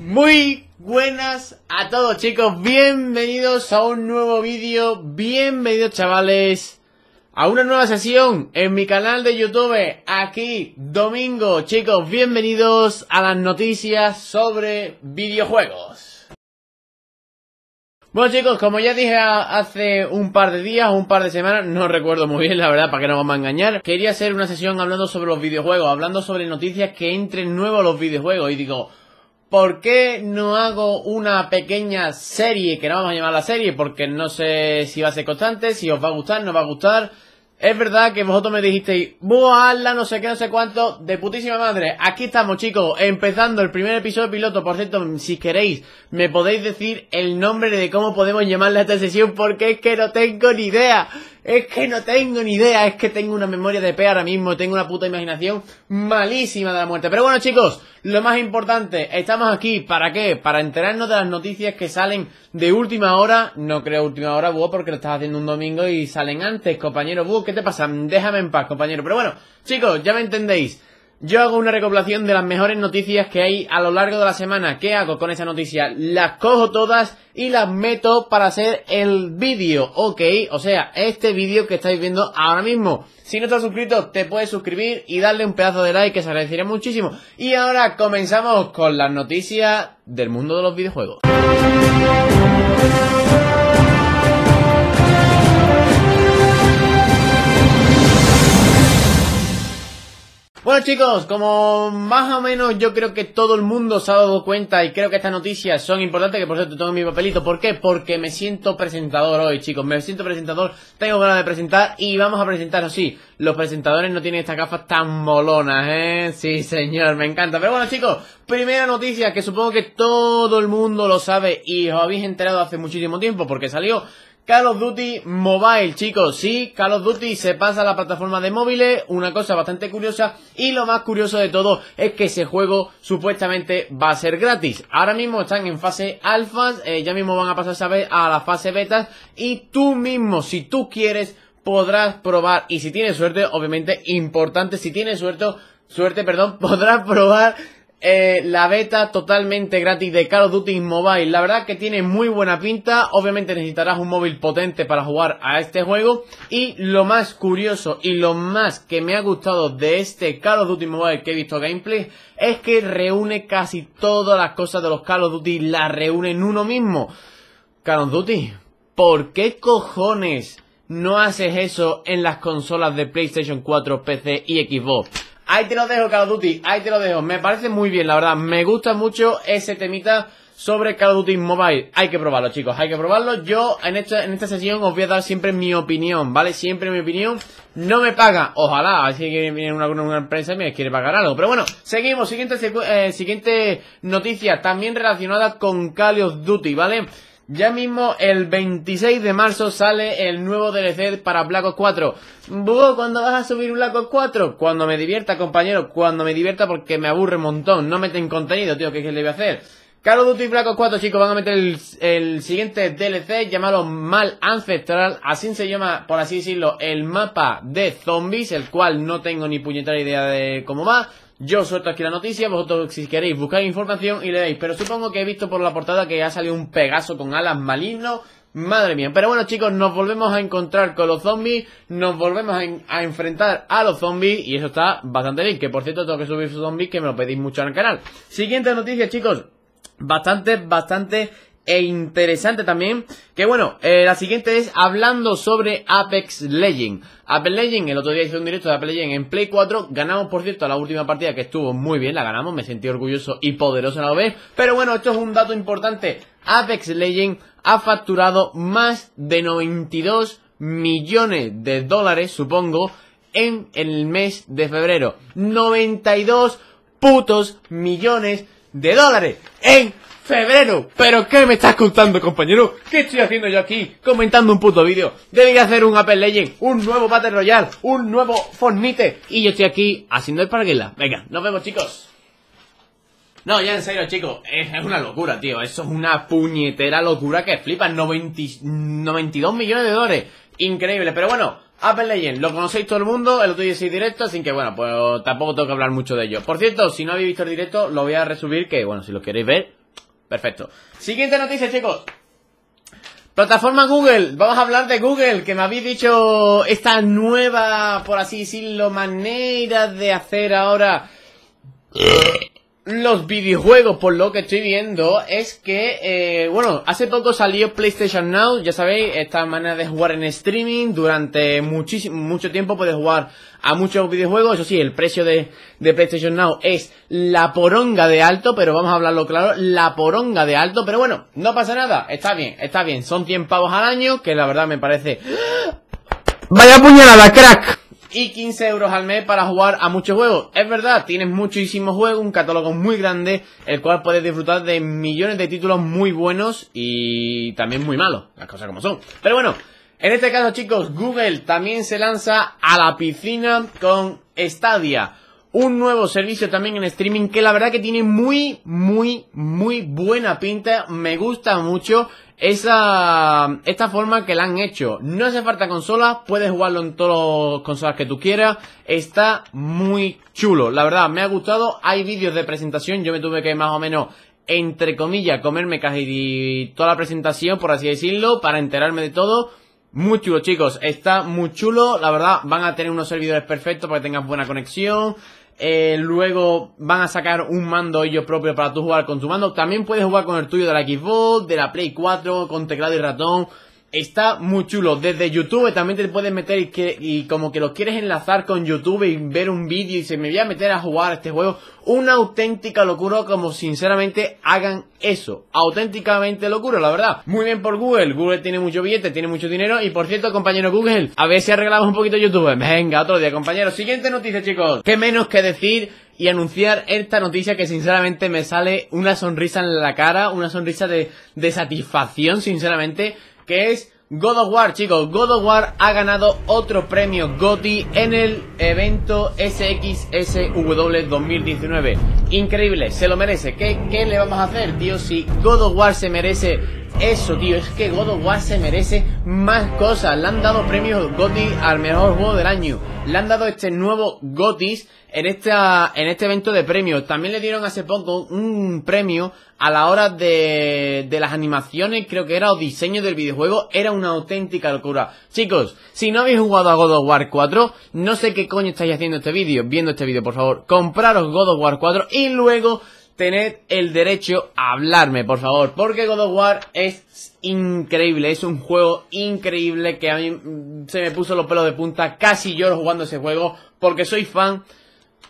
Muy buenas a todos chicos, bienvenidos a un nuevo vídeo, bienvenidos chavales a una nueva sesión en mi canal de YouTube, aquí domingo chicos, bienvenidos a las noticias sobre videojuegos. Bueno chicos, como ya dije hace un par de días, un par de semanas, no recuerdo muy bien la verdad, para que no vamos a engañar Quería hacer una sesión hablando sobre los videojuegos, hablando sobre noticias que entren nuevos los videojuegos Y digo, ¿Por qué no hago una pequeña serie, que no vamos a llamar la serie, porque no sé si va a ser constante, si os va a gustar, no va a gustar? Es verdad que vosotros me dijisteis, buah, la no sé qué, no sé cuánto, de putísima madre. Aquí estamos, chicos, empezando el primer episodio piloto. Por cierto, si queréis, me podéis decir el nombre de cómo podemos llamarle a esta sesión, porque es que no tengo ni idea. Es que no tengo ni idea, es que tengo una memoria de P ahora mismo, tengo una puta imaginación malísima de la muerte. Pero bueno, chicos, lo más importante, estamos aquí, ¿para qué? Para enterarnos de las noticias que salen de última hora. No creo última hora, Búho, porque lo estás haciendo un domingo y salen antes, compañero Búho. ¿Qué te pasa? Déjame en paz, compañero. Pero bueno, chicos, ya me entendéis. Yo hago una recopilación de las mejores noticias que hay a lo largo de la semana. ¿Qué hago con esa noticia, Las cojo todas y las meto para hacer el vídeo, ¿ok? O sea, este vídeo que estáis viendo ahora mismo. Si no estás suscrito, te puedes suscribir y darle un pedazo de like que se agradecería muchísimo. Y ahora comenzamos con las noticias del mundo de los videojuegos. Bueno chicos, como más o menos yo creo que todo el mundo se ha dado cuenta y creo que estas noticias son importantes, que por cierto tengo mi papelito. ¿Por qué? Porque me siento presentador hoy chicos, me siento presentador, tengo ganas de presentar y vamos a presentar así. Los presentadores no tienen estas gafas tan molonas, ¿eh? Sí señor, me encanta. Pero bueno chicos, primera noticia que supongo que todo el mundo lo sabe y os habéis enterado hace muchísimo tiempo porque salió Call of Duty Mobile, chicos, sí, Call of Duty se pasa a la plataforma de móviles, una cosa bastante curiosa y lo más curioso de todo es que ese juego supuestamente va a ser gratis. Ahora mismo están en fase alfa, eh, ya mismo van a pasar a la fase beta y tú mismo, si tú quieres, podrás probar y si tienes suerte, obviamente importante, si tienes suerte, suerte, perdón, podrás probar eh, la beta totalmente gratis de Call of Duty Mobile. La verdad que tiene muy buena pinta. Obviamente necesitarás un móvil potente para jugar a este juego. Y lo más curioso y lo más que me ha gustado de este Call of Duty Mobile que he visto gameplay es que reúne casi todas las cosas de los Call of Duty. la reúne en uno mismo. Call of Duty, ¿por qué cojones no haces eso en las consolas de PlayStation 4, PC y Xbox? Ahí te lo dejo, Call of Duty. Ahí te lo dejo. Me parece muy bien, la verdad. Me gusta mucho ese temita sobre Call of Duty Mobile. Hay que probarlo, chicos, hay que probarlo. Yo en esta, en esta sesión os voy a dar siempre mi opinión, ¿vale? Siempre mi opinión. No me paga, ojalá, así que viene una, empresa y me quiere pagar algo. Pero bueno, seguimos. Siguiente, eh, siguiente noticia, también relacionada con Call of Duty, ¿vale? Ya mismo el 26 de marzo sale el nuevo DLC para Black Ops 4. ¿cuándo vas a subir Black Ops 4? Cuando me divierta, compañero, cuando me divierta porque me aburre un montón. No meten contenido, tío, ¿qué, le voy a hacer? Call of Duty y Black Ops 4, chicos, van a meter el, el siguiente DLC llamado Mal Ancestral. Así se llama, por así decirlo, el mapa de zombies, el cual no tengo ni puñetera idea de cómo va. Yo suelto aquí la noticia, vosotros si queréis buscar información y le Pero supongo que he visto por la portada que ha salido un Pegaso con alas maligno. Madre mía. Pero bueno chicos, nos volvemos a encontrar con los zombies, nos volvemos a, enfrentar a los zombies y eso está bastante bien. Que por cierto tengo que subir zombies que me lo pedís mucho en el canal. Siguiente noticia chicos. Bastante, bastante e interesante también. Que bueno, eh, la siguiente es hablando sobre Apex Legend. Apex Legend, el otro día hice un directo de Apex Legend en Play 4. Ganamos, por cierto, la última partida que estuvo muy bien, la ganamos. Me sentí orgulloso y poderoso en la OB, Pero bueno, esto es un dato importante. Apex Legend ha facturado más de 92 millones de dólares, supongo, en el mes de febrero. 92 putos millones de dólares en febrero. ¿Pero qué me estás contando, compañero? ¿Qué estoy haciendo yo aquí comentando un puto vídeo? Debería hacer un Apple Legend, un nuevo Battle Royale, un nuevo Fortnite. Y yo estoy aquí haciendo el parguela. Venga, nos vemos, chicos. No, ya en serio, chicos, es, una locura, tío. Eso es una puñetera locura que flipa. 92 millones de dólares. Increíble, pero bueno, Apple Legend lo conocéis todo el mundo, el otro día hice directo, así que bueno, pues tampoco tengo que hablar mucho de ello. Por cierto, si no habéis visto el directo, lo voy a resumir que bueno, si lo queréis ver, Perfecto. Siguiente noticia, chicos. Plataforma Google, vamos a hablar de Google, que me habéis dicho esta nueva, por así decirlo, manera de hacer ahora los videojuegos, por lo que estoy viendo, es que, eh, bueno, hace poco salió PlayStation Now, ya sabéis, esta manera de jugar en streaming, durante muchísimo, mucho tiempo puedes jugar a muchos videojuegos, eso sí, el precio de, de PlayStation Now es la poronga de alto, pero vamos a hablarlo claro, la poronga de alto, pero bueno, no pasa nada, está bien, está bien, son 100 pavos al año, que la verdad me parece... ¡Vaya puñalada, crack! y 15 euros al mes para jugar a muchos juegos. Es verdad, tienes muchísimos juegos, un catálogo muy grande, el cual puedes disfrutar de millones de títulos muy buenos y también muy malos, las cosas como son. Pero bueno, en este caso chicos, Google también se lanza a la piscina con Stadia. Un nuevo servicio también en streaming que la verdad que tiene muy, muy, muy buena pinta. Me gusta mucho esa, esta forma que la han hecho. No hace falta consolas, puedes jugarlo en todas las consolas que tú quieras. Está muy chulo, la verdad, me ha gustado. Hay vídeos de presentación, yo me tuve que más o menos, entre comillas, comerme casi toda la presentación, por así decirlo, para enterarme de todo. Muy chulo, chicos, está muy chulo. La verdad, van a tener unos servidores perfectos para que tengas buena conexión. Eh, luego van a sacar un mando ellos propio para tú jugar con tu mando. También puedes jugar con el tuyo de la Xbox, de la Play 4, con teclado y ratón. Está muy chulo. Desde YouTube también te puedes meter y, que, y como que lo quieres enlazar con YouTube y ver un vídeo y se me voy a meter a jugar este juego. Una auténtica locura como sinceramente hagan eso. Auténticamente locura, la verdad. Muy bien por Google. Google tiene mucho billete, tiene mucho dinero. Y por cierto, compañero Google, a ver si arreglamos un poquito YouTube. Venga, otro día, compañero. Siguiente noticia, chicos. ¿Qué menos que decir? y anunciar esta noticia que sinceramente me sale una sonrisa en la cara, una sonrisa de, de satisfacción, sinceramente, que es God of War, chicos. God of War ha ganado otro premio GOTY en el evento SXSW 2019. Increíble, se lo merece. ¿Qué, ¿Qué, le vamos a hacer, tío? Si God of War se merece eso, tío, es que God of War se merece más cosas. Le han dado premios GOTY al mejor juego del año. Le han dado este nuevo GOTIS en, esta, en este evento de premios. También le dieron hace poco un premio a la hora de, de las animaciones, creo que era, o diseño del videojuego. Era una auténtica locura. Chicos, si no habéis jugado a God of War 4, no sé qué coño estáis haciendo este vídeo, viendo este vídeo, por favor. Compraros God of War 4 y luego tened el derecho a hablarme, por favor, porque God of War es increíble, es un juego increíble que a mí mm, se me puso los pelos de punta, casi lloro jugando ese juego, porque soy fan,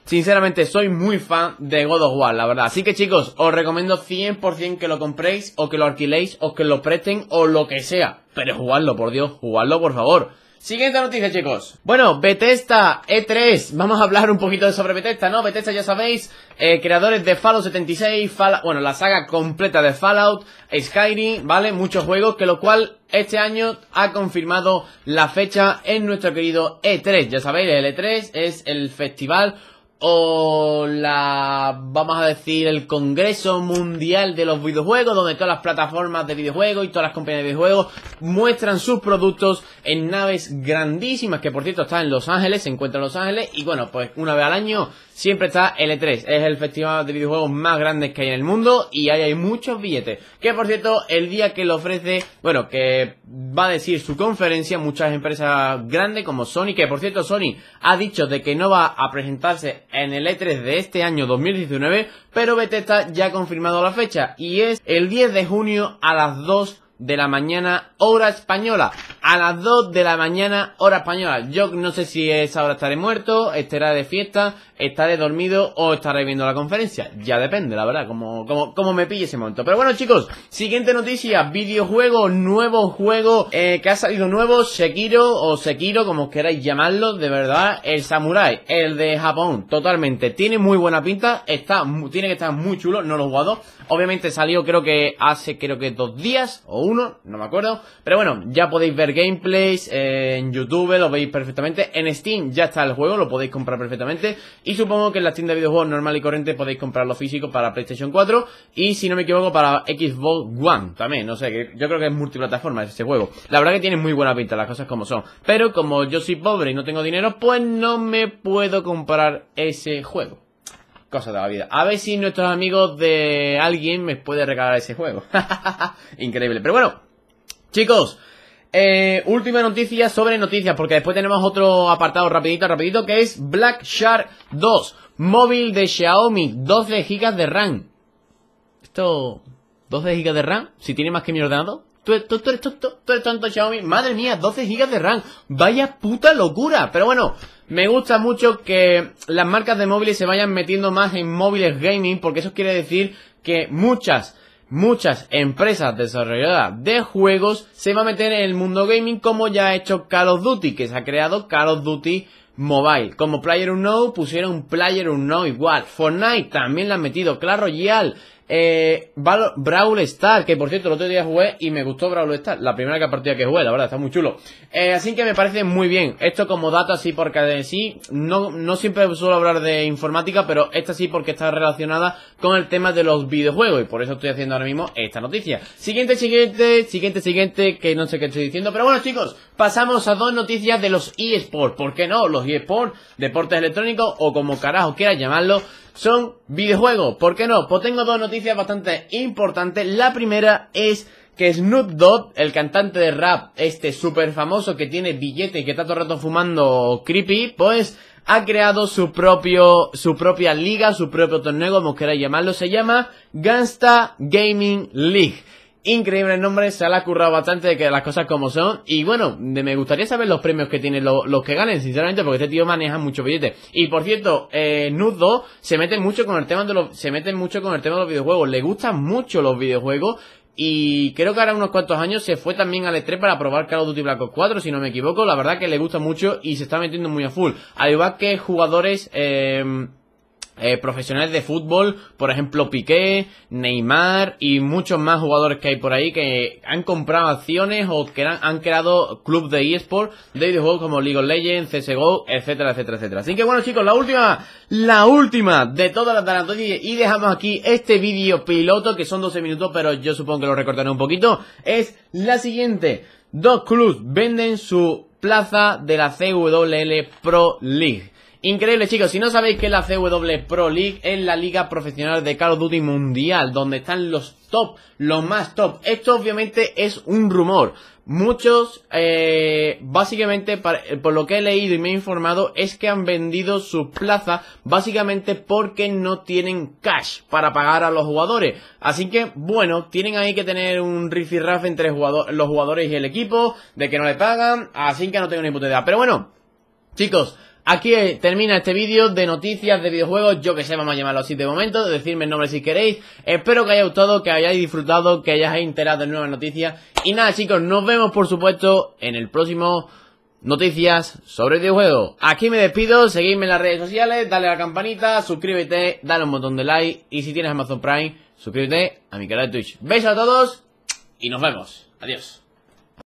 sinceramente soy muy fan de God of War, la verdad. Así que chicos, os recomiendo 100% que lo compréis, o que lo alquiléis, o que lo presten, o lo que sea, pero jugadlo, por Dios, jugadlo, por favor. Siguiente noticia, chicos. Bueno, Bethesda E3. Vamos a hablar un poquito sobre Bethesda, ¿no? Bethesda, ya sabéis, eh, creadores de Fallout 76, Fallout, bueno, la saga completa de Fallout, Skyrim, ¿vale? Muchos juegos, que lo cual este año ha confirmado la fecha en nuestro querido E3. Ya sabéis, el E3 es el festival o la, vamos a decir, el Congreso Mundial de los Videojuegos, donde todas las plataformas de videojuegos y todas las compañías de videojuegos muestran sus productos en naves grandísimas, que por cierto está en Los Ángeles, se encuentra en Los Ángeles, y bueno, pues una vez al año siempre está el e 3 Es el festival de videojuegos más grande que hay en el mundo y ahí hay muchos billetes. Que por cierto, el día que lo ofrece, bueno, que va a decir su conferencia, muchas empresas grandes como Sony, que por cierto Sony ha dicho de que no va a presentarse en el E3 de este año 2019, pero Bethesda ya ha confirmado la fecha y es el 10 de junio a las 2 de la mañana, hora española. A las 2 de la mañana, hora española. Yo no sé si a esa hora estaré muerto, estará de fiesta, estaré dormido o estaré viendo la conferencia. Ya depende, la verdad, como, como, me pille ese momento. Pero bueno, chicos, siguiente noticia. Videojuego, nuevo juego eh, que ha salido nuevo, Sekiro o Sekiro, como queráis llamarlo, de verdad, el Samurai, el de Japón, totalmente. Tiene muy buena pinta, está, tiene que estar muy chulo, no lo he jugado. Obviamente salió creo que hace creo que dos días o no me acuerdo. Pero bueno, ya podéis ver gameplays en YouTube, lo veis perfectamente. En Steam ya está el juego, lo podéis comprar perfectamente. Y supongo que en la tienda de videojuegos normal y corriente podéis comprarlo físico para PlayStation 4 y si no me equivoco para Xbox One también. No sé, yo creo que es multiplataforma este juego. La verdad que tiene muy buena pinta, las cosas como son. Pero como yo soy pobre y no tengo dinero, pues no me puedo comprar ese juego cosas de la vida. A ver si nuestros amigos de alguien me puede regalar ese juego. Increíble. Pero bueno, chicos, eh, última noticia sobre noticias, porque después tenemos otro apartado rapidito, rapidito, que es Black Shark 2, móvil de Xiaomi, 12 GB de RAM. Esto, 12 GB de RAM, si tiene más que mi ordenador. ¿Tú, eres Xiaomi. Madre mía, 12 GB de RAM. Vaya puta locura. Pero bueno, me gusta mucho que las marcas de móviles se vayan metiendo más en móviles gaming porque eso quiere decir que muchas, muchas empresas desarrolladas de juegos se van a meter en el mundo gaming como ya ha hecho Call of Duty, que se ha creado Call of Duty Mobile. Como Player No pusieron Player no igual. Fortnite también la ha metido, claro, al eh, Brawl Stars, que por cierto el otro día jugué y me gustó Brawl Stars, la primera partida que jugué, la verdad, está muy chulo. Eh, así que me parece muy bien, esto como dato así porque de sí, no, no siempre suelo hablar de informática, pero esta sí porque está relacionada con el tema de los videojuegos y por eso estoy haciendo ahora mismo esta noticia. Siguiente, siguiente, siguiente, siguiente, que no sé qué estoy diciendo, pero bueno chicos, pasamos a dos noticias de los eSports, ¿por qué no? Los eSports, deportes electrónicos o como carajo quieras llamarlo, son videojuegos. ¿Por qué no? Pues tengo dos noticias bastante importantes. La primera es que Snoop Dogg, el cantante de rap, este súper famoso que tiene billete y que está todo el rato fumando creepy, pues ha creado su propio, su propia liga, su propio torneo, como queráis llamarlo, se llama Gangsta Gaming League increíble el nombre, se ha currado bastante de que las cosas como son. Y bueno, me gustaría saber los premios que tienen los que ganen, sinceramente, porque este tío maneja mucho billete. Y por cierto, eh, Nud 2 se mete mucho con el tema de los, se mete mucho con el tema de los videojuegos. Le gustan mucho los videojuegos. Y creo que ahora unos cuantos años se fue también al E3 para probar Call of Duty Black Ops 4, si no me equivoco. La verdad que le gusta mucho y se está metiendo muy a full. Al igual que jugadores, eh, eh, profesionales de fútbol, por ejemplo Piqué, Neymar y muchos más jugadores que hay por ahí que han comprado acciones o que han, creado club de eSport de videojuegos como League of Legends, CSGO, etcétera, etcétera, etcétera. Así que bueno chicos, la última, la última de todas las y dejamos aquí este vídeo piloto que son 12 minutos pero yo supongo que lo recortaré un poquito, es la siguiente. Dos clubs venden su plaza de la CWL Pro League. Increíble chicos, si no sabéis que la CW Pro League es la liga profesional de Call of Duty mundial, donde están los top, los más top. Esto obviamente es un rumor. Muchos, eh, básicamente, eh, por lo que he leído y me he informado, es que han vendido su plaza, básicamente porque no tienen cash para pagar a los jugadores. Así que, bueno, tienen ahí que tener un raff entre los jugadores y el equipo, de que no le pagan, así que no tengo ni puta idea. Pero bueno, chicos, Aquí termina este vídeo de noticias de videojuegos, yo que sé, vamos a llamarlo así de momento, decirme el nombre si queréis. Espero que haya gustado, que hayáis disfrutado, que hayáis enterado de nuevas noticias. Y nada chicos, nos vemos por supuesto en el próximo noticias sobre videojuegos. Aquí me despido, seguidme en las redes sociales, dale a la campanita, suscríbete, dale un botón de like y si tienes Amazon Prime, suscríbete a mi canal de Twitch. Besos a todos y nos vemos. Adiós.